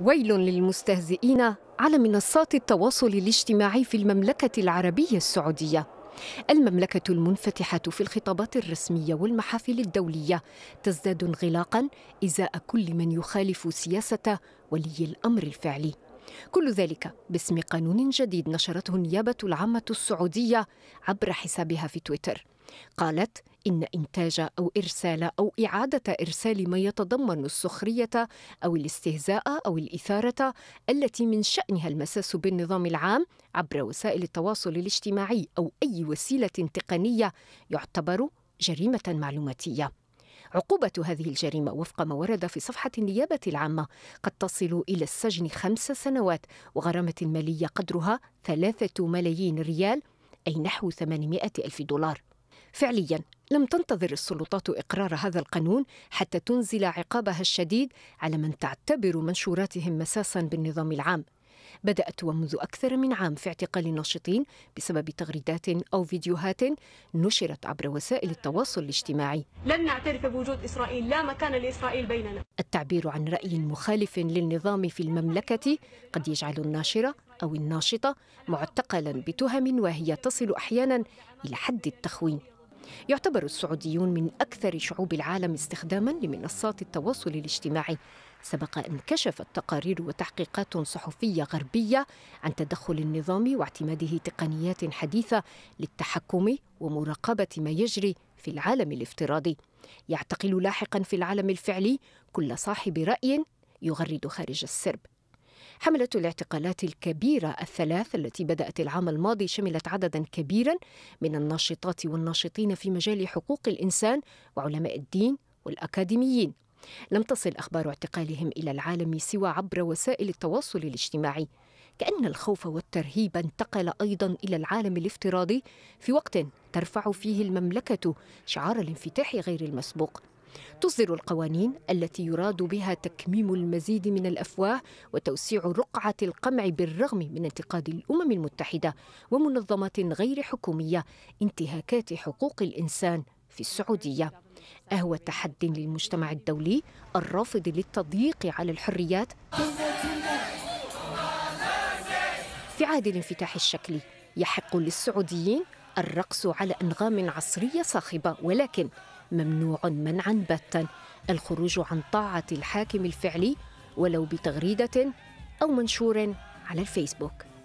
ويل للمستهزئين على منصات التواصل الاجتماعي في المملكة العربية السعودية المملكة المنفتحة في الخطابات الرسمية والمحافل الدولية تزداد انغلاقا إزاء كل من يخالف سياسة ولي الأمر الفعلي كل ذلك باسم قانون جديد نشرته النيابة العامة السعودية عبر حسابها في تويتر قالت إن إنتاج أو إرسال أو إعادة إرسال ما يتضمن السخرية أو الاستهزاء أو الإثارة التي من شأنها المساس بالنظام العام عبر وسائل التواصل الاجتماعي أو أي وسيلة تقنية يعتبر جريمة معلوماتية. عقوبة هذه الجريمة وفق ما ورد في صفحة النيابة العامة قد تصل إلى السجن خمس سنوات وغرامة مالية قدرها ثلاثة ملايين ريال أي نحو 800 ألف دولار فعليا لم تنتظر السلطات اقرار هذا القانون حتى تنزل عقابها الشديد على من تعتبر منشوراتهم مساسا بالنظام العام بدأت ومنذ أكثر من عام في اعتقال الناشطين بسبب تغريدات أو فيديوهات نشرت عبر وسائل التواصل الاجتماعي لن نعترف بوجود إسرائيل لا مكان لإسرائيل بيننا التعبير عن رأي مخالف للنظام في المملكة قد يجعل الناشرة أو الناشطة معتقلا بتهم وهي تصل أحيانا إلى حد التخوين يعتبر السعوديون من أكثر شعوب العالم استخداما لمنصات التواصل الاجتماعي سبق أن كشفت تقارير وتحقيقات صحفية غربية عن تدخل النظام واعتماده تقنيات حديثة للتحكم ومراقبة ما يجري في العالم الافتراضي يعتقل لاحقا في العالم الفعلي كل صاحب رأي يغرد خارج السرب حملة الاعتقالات الكبيرة الثلاث التي بدأت العام الماضي شملت عددا كبيرا من الناشطات والناشطين في مجال حقوق الإنسان وعلماء الدين والأكاديميين لم تصل أخبار اعتقالهم إلى العالم سوى عبر وسائل التواصل الاجتماعي كأن الخوف والترهيب انتقل أيضا إلى العالم الافتراضي في وقت ترفع فيه المملكة شعار الانفتاح غير المسبوق تصدر القوانين التي يراد بها تكميم المزيد من الافواه وتوسيع رقعه القمع بالرغم من انتقاد الامم المتحده ومنظمات غير حكوميه انتهاكات حقوق الانسان في السعوديه اهو تحد للمجتمع الدولي الرافض للتضييق على الحريات في عهد الانفتاح الشكلي يحق للسعوديين الرقص على انغام عصريه صاخبه ولكن ممنوع منعا باتا الخروج عن طاعة الحاكم الفعلي ولو بتغريدة أو منشور على الفيسبوك